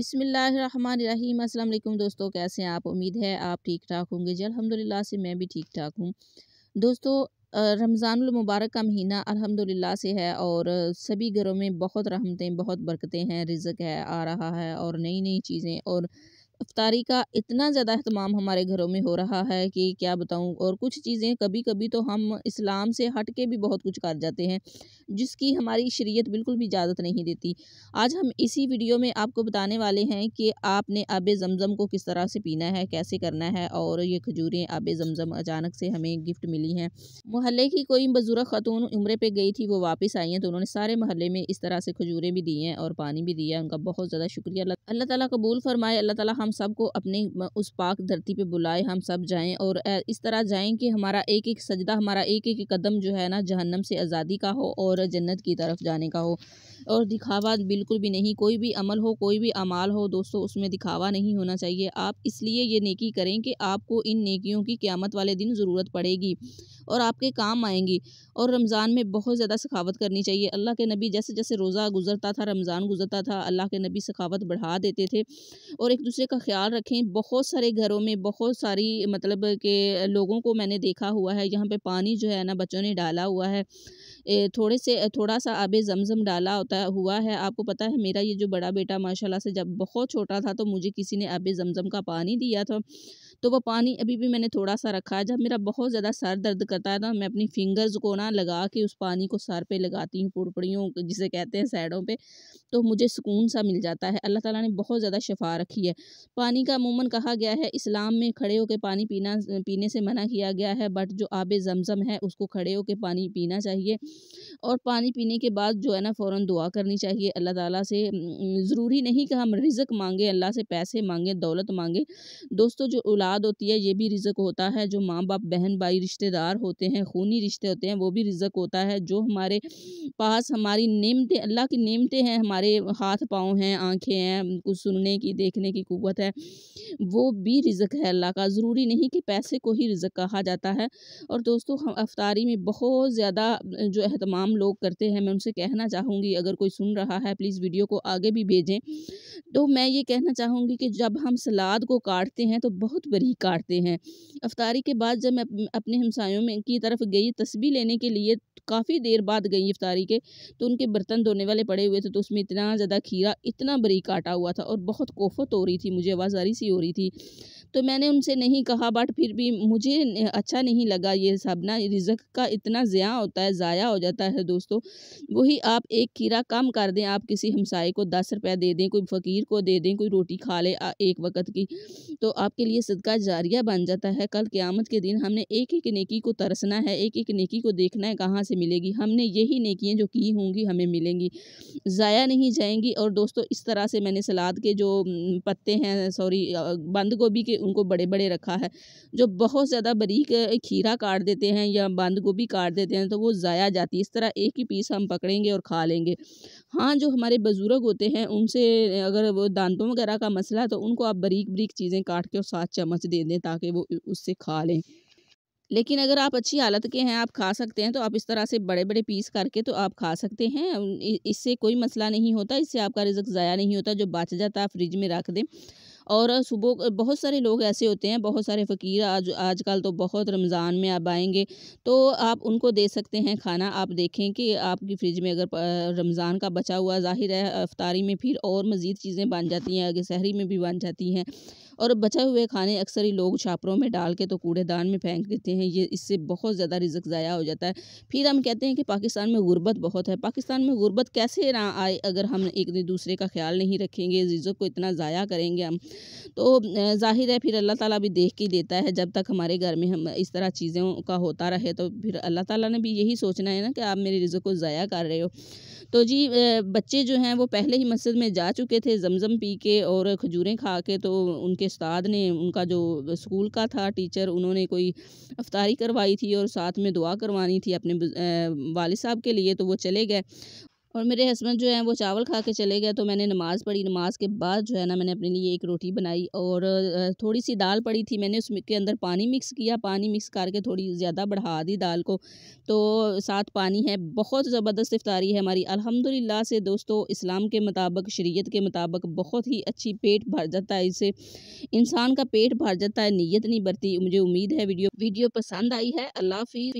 अस्सलाम अल्लाम दोस्तों कैसे हैं आप उम्मीद है आप ठीक ठाक होंगे जी अलहमदिल्ला से मैं भी ठीक ठाक हूँ दोस्तों रमज़ानमबारक का महीना अल्हम्दुलिल्लाह से है और सभी घरों में बहुत रहमतें बहुत बरकतें हैं रिज़क है आ रहा है और नई नई चीज़ें और अफ्तारी का इतना ज़्यादा अहतमाम हमारे घरों में हो रहा है कि क्या बताऊँ और कुछ चीज़ें कभी कभी तो हम इस्लाम से हट के भी बहुत कुछ कर जाते हैं जिसकी हमारी शरीयत बिल्कुल भी इजाज़त नहीं देती आज हम इसी वीडियो में आपको बताने वाले हैं कि आपने आब जमज़म को किस तरह से पीना है कैसे करना है और ये खजूरें आब जमज़म अचानक से हमें गिफ्ट मिली हैं मोहल्ले की कोई बुज़ुर्ग ख़तून उम्र पर गई थी वो वापस आई हैं तो उन्होंने सारे महल्ले में इस तरह से खजूरें भी दी हैं और पानी भी दिया है उनका बहुत ज़्यादा शुक्रिया अल्लाह ताला कबूल फरमाए अल्लाह ताला हम सबको अपने उस पाक धरती पे बुलाए हम सब जाएं और इस तरह जाएं कि हमारा एक एक सजदा हमारा एक एक कदम जो है ना जहन्नम से आज़ादी का हो और जन्नत की तरफ जाने का हो और दिखावा बिल्कुल भी नहीं कोई भी अमल हो कोई भी अमाल हो दोस्तों उसमें दिखावा नहीं होना चाहिए आप इसलिए ये नेकी करें कि आपको इन नेकियों की क़्यामत वाले दिन ज़रूरत पड़ेगी और आपके काम आएंगी और रमज़ान में बहुत ज़्यादा सखावत करनी चाहिए अल्लाह के नबी जैसे जैसे रोज़ा गुजरता था रमज़ान गुजरता था अल्लाह के नबी सखावत बढ़ा देते थे और एक दूसरे का ख्याल रखें बहुत सारे घरों में बहुत सारी मतलब के लोगों को मैंने देखा हुआ है यहाँ पर पानी जो है ना बच्चों ने डाला हुआ है थोड़े से थोड़ा सा आब जमजम डाला होता हुआ है आपको पता है मेरा ये जो बड़ा बेटा माशाल्लाह से जब बहुत छोटा था तो मुझे किसी ने आब जमजम का पानी दिया था तो वो पानी अभी भी मैंने थोड़ा सा रखा है जब मेरा बहुत ज़्यादा सर दर्द करता है ना मैं अपनी फिंगर्स को ना लगा के उस पानी को सर पे लगाती हूँ पुड़पड़ियों जिसे कहते हैं सैडों पे तो मुझे सुकून सा मिल जाता है अल्लाह ताला ने बहुत ज़्यादा शफा रखी है पानी का अमूमन कहा गया है इस्लाम में खड़े होकर पानी पीना पीने से मना किया गया है बट जो आब जमज़म है उसको खड़े होकर पानी पीना चाहिए और पानी पीने के बाद जो है ना फ़ौर दुआ करनी चाहिए अल्लाह ताली से ज़रूरी नहीं कि हम रिजक मांगे अल्लाह से पैसे मांगे दौलत मांगे दोस्तों जो औलाद होती है ये भी रिजक होता है जो माँ बाप बहन भाई रिश्तेदार होते हैं खूनी रिश्ते होते हैं वो भी रिजक होता है जो हमारे पास हमारी नेमतें अल्लाह की नेमतें हैं हमारे हाथ पाँव हैं आँखें हैं कुछ सुनने की देखने की कुत है वो भी रिजक है अल्लाह का ज़रूरी नहीं कि पैसे को ही रिजक कहा जाता है और दोस्तों अफ्तारी में बहुत ज़्यादा जो अहतमाम लोग करते हैं मैं उनसे कहना चाहूँगी अगर कोई सुन रहा है प्लीज़ वीडियो को आगे भी भेजें तो मैं ये कहना चाहूँगी कि जब हम सलाद को काटते हैं तो बहुत पर काटते हैं अफ्तारी के बाद जब मैं अपने हमसायों में की तरफ गई तस्वीर लेने के लिए काफ़ी देर बाद गई अफ्तारी के तो उनके बर्तन धोने वाले पड़े हुए थे तो उसमें इतना ज़्यादा खीरा इतना बरी काटा हुआ था और बहुत कोफत हो रही थी मुझे आवाजारी सी हो रही थी तो मैंने उनसे नहीं कहा बट फिर भी मुझे अच्छा नहीं लगा ये सब ना रिजक का इतना ज़्या होता है ज़ाया हो जाता है दोस्तों वही आप एक खीरा कम कर दें आप किसी हमसाए को दस रुपया दे दें कोई फ़कीर को दे दें कोई रोटी खा ले एक वक्त की तो आपके लिए का जारिया बन जाता है कल क़्यामत के दिन हमने एक एक नेकी को तरसना है एक एक नेकी को देखना है कहाँ से मिलेगी हमने यही नेकियाँ जो की होंगी हमें मिलेंगी ज़ाया नहीं जाएंगी और दोस्तों इस तरह से मैंने सलाद के जो पत्ते हैं सॉरी बंद गोभी के उनको बड़े बड़े रखा है जो बहुत ज़्यादा बरीक खीरा काट देते हैं या बंद गोभी काट देते हैं तो वो ज़ाया जाती है इस तरह एक ही पीस हम पकड़ेंगे और खा लेंगे हाँ जो हमारे बुज़ुर्ग होते हैं उनसे अगर वो दांतों वगैरह का मसला है तो उनको आप बरीक बरीक चीज़ें काट के और साथ चमक चम्मच दे दें ताकि वो उससे खा लें लेकिन अगर आप अच्छी हालत के हैं आप खा सकते हैं तो आप इस तरह से बड़े बड़े पीस करके तो आप खा सकते हैं इससे कोई मसला नहीं होता इससे आपका रिजक ज़ाया नहीं होता जो बच जाता है फ्रिज में रख दें और सुबह बहुत सारे लोग ऐसे होते हैं बहुत सारे फ़कीर आज आजकल तो बहुत रमज़ान में आप आएंगे तो आप उनको दे सकते हैं खाना आप देखें कि आपकी फ़्रिज में अगर रमज़ान का बचा हुआ ज़ाहिर है अफ्तारी में फिर और मज़ीद चीज़ें बन जाती हैं अगर शहरी में भी बन जाती हैं और बचे हुए खाने अक्सर ही लोग छापरों में डाल के तो कूड़ेदान में फेंक देते हैं ये इससे बहुत ज़्यादा रिजक ज़ाया हो जाता है फिर हम कहते हैं कि पाकिस्तान में गुर्बत बहुत है पाकिस्तान में गुर्बत कैसे ना आए अगर हम एक दूसरे का ख्याल नहीं रखेंगे रिजक को इतना ज़ाया करेंगे हम तो ज़ाहिर है फिर अल्लाह ताला भी देख के देता है जब तक हमारे घर में हम इस तरह चीज़ों का होता रहे तो फिर अल्लाह ताला ने भी यही सोचना है ना कि आप मेरे रिजक को ज़ाया कर रहे हो तो जी बच्चे जो हैं वो पहले ही मस्जिद में जा चुके थे जमजम पी के और खजूरें खा के तो उनके उस्ताद ने उनका जो स्कूल का था टीचर उन्होंने कोई अफ्तारी करवाई थी और साथ में दुआ करवानी थी अपने वाल साहब के लिए तो वो चले गए और मेरे हस्बैंड जो हैं वो चावल खा के चले गए तो मैंने नमाज़ पढ़ी नमाज के बाद जो है ना मैंने अपने लिए एक रोटी बनाई और थोड़ी सी दाल पड़ी थी मैंने उसके अंदर पानी मिक्स किया पानी मिक्स करके थोड़ी ज़्यादा बढ़ा दी दाल को तो साथ पानी है बहुत ज़बरदस्त इफ्तारी है हमारी अल्हम्दुलिल्लाह से दोस्तों इस्लाम के मुताबिक शरीयत के मुताबिक बहुत ही अच्छी पेट भर जाता है इससे इंसान का पेट भर जाता है नीयत नहीं बरती मुझे उम्मीद है वीडियो वीडियो पसंद आई है अल्लाह हाफिज़